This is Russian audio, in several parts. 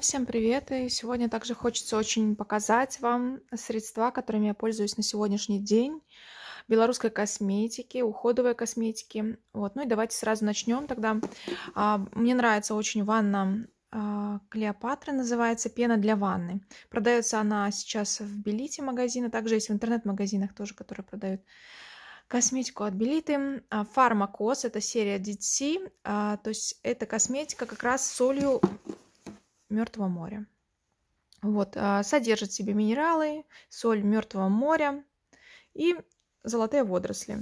Всем привет! И сегодня также хочется очень показать вам средства, которыми я пользуюсь на сегодняшний день. Белорусской косметики, уходовой косметики. Вот. Ну и давайте сразу начнем тогда. А, мне нравится очень ванна а, Клеопатра называется пена для ванны. Продается она сейчас в Белите магазина, также есть в интернет-магазинах тоже, которые продают косметику от Белиты. Фармакос, это серия DTC, а, то есть это косметика как раз с солью Мертвого моря. Вот, а, содержит в себе минералы, соль Мертвого моря и золотые водоросли.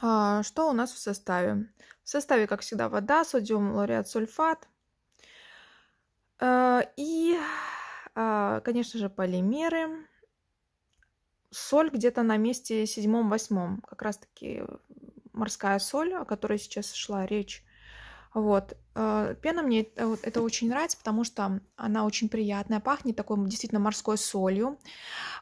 А, что у нас в составе? В составе, как всегда, вода, содиум, лауреат, сульфат. А, и, конечно же, полимеры. Соль где-то на месте седьмом-восьмом. Как раз-таки морская соль, о которой сейчас шла речь. Вот. Э, пена мне это, вот, это очень нравится, потому что она очень приятная, пахнет такой действительно морской солью.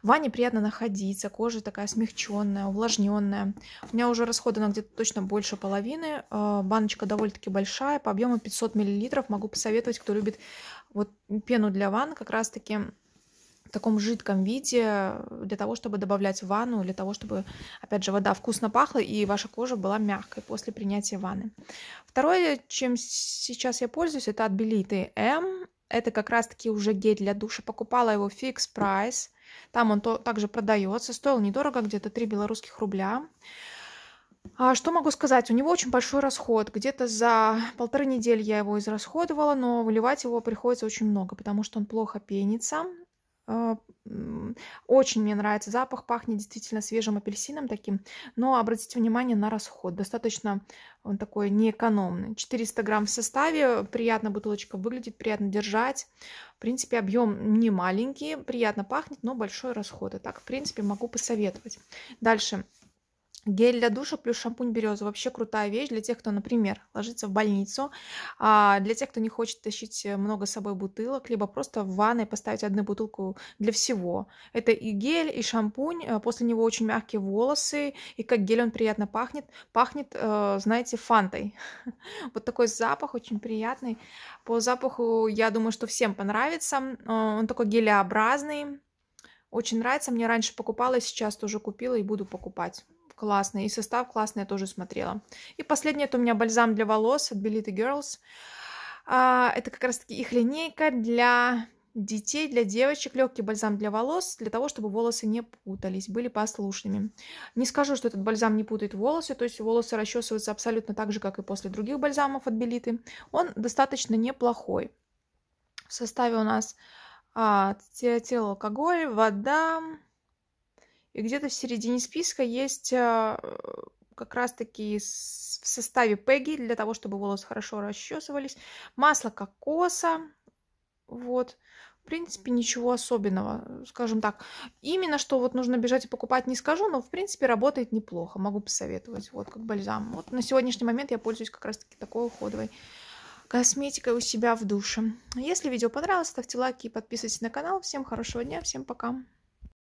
В ванне приятно находиться, кожа такая смягченная, увлажненная. У меня уже расходовано где-то точно больше половины. Э, баночка довольно-таки большая, по объему 500 мл. Могу посоветовать, кто любит вот пену для ванн, как раз-таки таком жидком виде для того, чтобы добавлять в ванну, для того, чтобы, опять же, вода вкусно пахла и ваша кожа была мягкой после принятия ванны. Второе, чем сейчас я пользуюсь, это от Белиты М. Это как раз-таки уже гель для душа. Покупала его Fix Price, Там он то, также продается. Стоил недорого, где-то 3 белорусских рубля. А что могу сказать? У него очень большой расход. Где-то за полторы недели я его израсходовала, но выливать его приходится очень много, потому что он плохо пенится. А, очень мне нравится запах, пахнет действительно свежим апельсином таким. Но обратите внимание на расход. Достаточно он такой неэкономный. 400 грамм в составе, приятно бутылочка выглядит, приятно держать. В принципе, объем не маленький, приятно пахнет, но большой расход. И так, в принципе, могу посоветовать. Дальше Гель для душа плюс шампунь береза. Вообще крутая вещь для тех, кто, например, ложится в больницу, а для тех, кто не хочет тащить много с собой бутылок, либо просто в ванной поставить одну бутылку для всего. Это и гель, и шампунь. А после него очень мягкие волосы, и как гель он приятно пахнет. Пахнет, э, знаете, фантой. Вот такой запах очень приятный. По запаху, я думаю, что всем понравится. Э, он такой гелеобразный. Очень нравится. Мне раньше покупала, сейчас тоже купила и буду покупать классный, и состав классный, я тоже смотрела. И последний это у меня бальзам для волос от Belita Girls. А, это как раз-таки их линейка для детей, для девочек, легкий бальзам для волос, для того, чтобы волосы не путались, были послушными. Не скажу, что этот бальзам не путает волосы, то есть волосы расчесываются абсолютно так же, как и после других бальзамов от Белиты. Он достаточно неплохой. В составе у нас а, алкоголь, вода, и где-то в середине списка есть а, как раз-таки в составе Пегги для того, чтобы волосы хорошо расчесывались. Масло кокоса. Вот. В принципе, ничего особенного, скажем так. Именно что вот нужно бежать и покупать не скажу, но в принципе работает неплохо. Могу посоветовать. Вот как бальзам. Вот на сегодняшний момент я пользуюсь как раз-таки такой уходовой косметикой у себя в душе. Если видео понравилось, ставьте лайки и подписывайтесь на канал. Всем хорошего дня, всем пока!